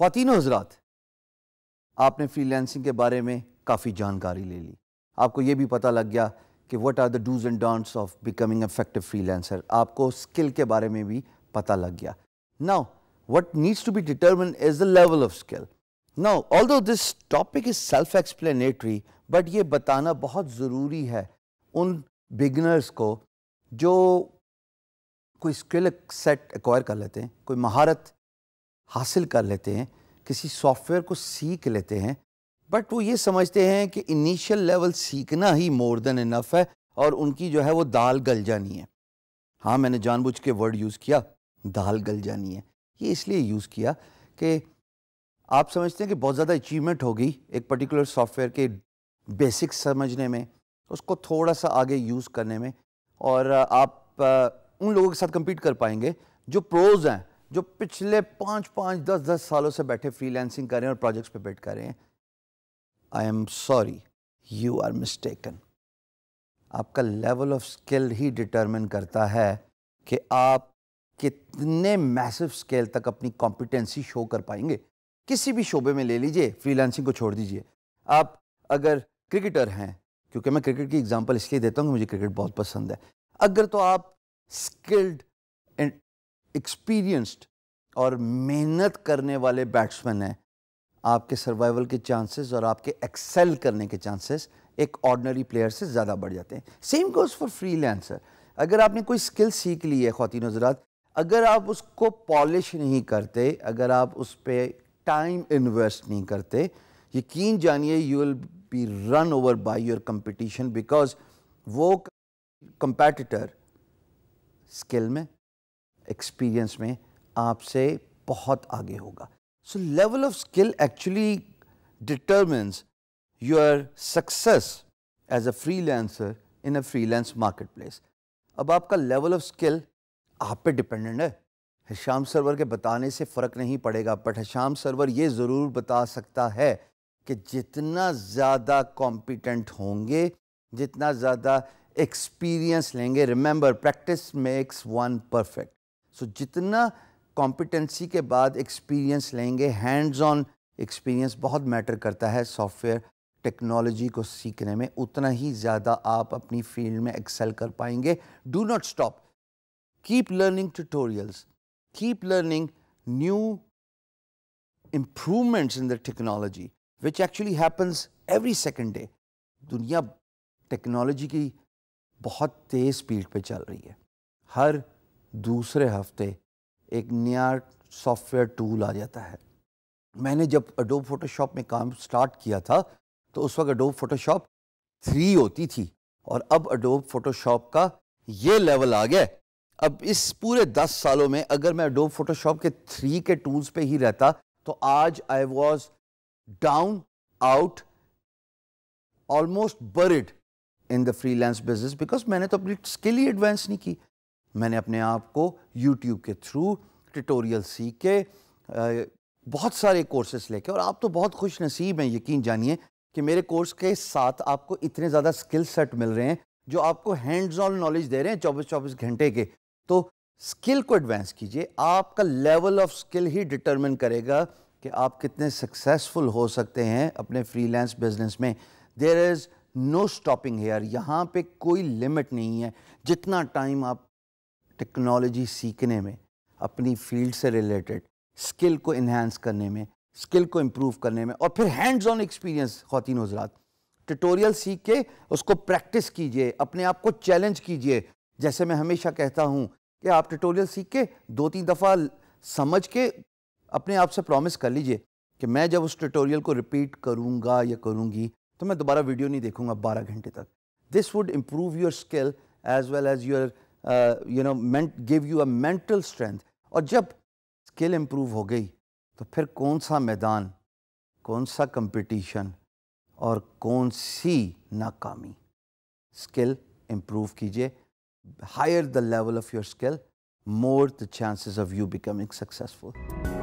खातिन हजरात आपने फ्रीलैंसिंग के बारे में काफ़ी जानकारी ले ली आपको ये भी पता लग गया कि what are the dos and don'ts of becoming free freelancer आपको स्किल के बारे में भी पता लग गया now needs to be determined determined the level of skill skill. Although this topic is self explanatory but ये बताना बहुत ज़रूरी है उन बिगनर्स को जो कोई स्किल सेट एक्वायर कर लेते हैं कोई महारत हासिल कर लेते हैं किसी सॉफ्टवेयर को सीख लेते हैं बट वो ये समझते हैं कि इनिशियल लेवल सीखना ही मोर देन इनफ है और उनकी जो है वो दाल गल जानी है हाँ मैंने जानबूझ के वर्ड यूज़ किया दाल गल जानी है ये इसलिए यूज़ किया कि आप समझते हैं कि बहुत ज़्यादा अचीवमेंट होगी एक पर्टिकुलर सॉफ्टवेयर के बेसिक समझने में उसको थोड़ा सा आगे यूज़ करने में और आप उन लोगों के साथ कम्पीट कर पाएंगे जो प्रोज़ हैं जो पिछले पाँच पाँच दस दस सालों से बैठे फ्रीलैंसिंग कर रहे हैं और प्रोजेक्ट्स पे बैठ कर रहे हैं I am sorry you are mistaken आपका लेवल ऑफ स्किल ही डिटरमिन करता है कि आप कितने मैसिव स्केल तक अपनी कॉम्पिटेंसी शो कर पाएंगे किसी भी शोबे में ले लीजिए फ्रीलांसिंग को छोड़ दीजिए आप अगर क्रिकेटर हैं क्योंकि मैं क्रिकेट की एग्जांपल इसलिए देता हूँ कि मुझे क्रिकेट बहुत पसंद है अगर तो आप स्किल्ड एक्सपीरियंस्ड और मेहनत करने वाले बैट्समैन हैं आपके सर्वाइवल के चांसेस और आपके एक्सेल करने के चांसेस एक ऑर्डनरी प्लेयर से ज़्यादा बढ़ जाते हैं सेम गोज़ फॉर फ्री अगर आपने कोई स्किल सीख ली है खौती हजरात अगर आप उसको पॉलिश नहीं करते अगर आप उस पर टाइम इन्वेस्ट नहीं करते यकीन जानिए you will be run over by your competition because वो कंपेटिटर स्किल में एक्सपीरियंस में आपसे बहुत आगे होगा so level of skill actually determines your success as a freelancer in a freelance marketplace अब आपका लेवल ऑफ स्किल आप पे डिपेंडेंट है हश्याम सरवर के बताने से फ़र्क नहीं पड़ेगा बट हश्याम सरवर ये ज़रूर बता सकता है कि जितना ज़्यादा कॉम्पिटेंट होंगे जितना ज़्यादा एक्सपीरियंस लेंगे remember practice makes one perfect so so, जितना कॉम्पिटेंसी के बाद एक्सपीरियंस लेंगे हैंड्स ऑन एक्सपीरियंस बहुत मैटर करता है सॉफ्टवेयर टेक्नोलॉजी को सीखने में उतना ही ज़्यादा आप अपनी फील्ड में एक्सेल कर पाएंगे do not stop keep learning tutorials keep learning new improvements in the technology which actually happens every second day दुनिया टेक्नोलॉजी की बहुत तेज़ स्पीड पे चल रही है हर दूसरे हफ्ते एक नया सॉफ्टवेयर टूल आ जाता है मैंने जब अडोब फोटोशॉप में काम स्टार्ट किया था तो उस वक्त अडोब फोटोशॉप थ्री होती थी और अब अडोब फोटोशॉप का ये लेवल आ गया अब इस पूरे दस सालों में अगर मैं अडोब फोटोशॉप के थ्री के टूल्स पे ही रहता तो आज I was down out almost bird in the lance business because मैंने तो अपनी स्किल ही एडवांस नहीं की मैंने अपने आप को यूट्यूब के थ्रू ट्यूटोरियल सीख के बहुत सारे कोर्सेस लेके और आप तो बहुत खुश नसीब हैं यकीन जानिए कि मेरे कोर्स के साथ आपको इतने ज़्यादा स्किल सेट मिल रहे हैं जो आपको हैंड्स ऑन नॉलेज दे रहे हैं चौबीस चौबीस घंटे के तो स्किल को एडवांस कीजिए आपका लेवल ऑफ स्किल ही डिटरमिन करेगा कि आप कितने सक्सेसफुल हो सकते हैं अपने फ्रीलांस बिजनेस में there is no stopping here यहाँ पे कोई लिमिट नहीं है जितना टाइम आप टेक्नोलॉजी सीखने में अपनी फील्ड से रिलेटेड स्किल को इन्हेंस करने में स्किल को इम्प्रूव करने में और फिर हैंड्स ऑन एक्सपीरियंस खातिन हजरात ट्यूटोरियल सीख के उसको प्रैक्टिस कीजिए अपने आप को चैलेंज कीजिए जैसे मैं हमेशा कहता हूँ कि आप ट्यूटोरियल सीख के दो तीन दफ़ा समझ के अपने आप से प्रॉमिस कर लीजिए कि मैं जब उस ट्यूटोरियल को रिपीट करूँगा या करूँगी तो मैं दोबारा वीडियो नहीं देखूँगा बारह घंटे तक this would improve your skill as well as your you know meant give you a mental strength और जब स्किल इम्प्रूव हो गई तो फिर कौन सा मैदान कौन सा कंपटीशन और कौन सी नाकामी स्किल इम्प्रूव कीजिए higher the level of your skill more the chances of you becoming successful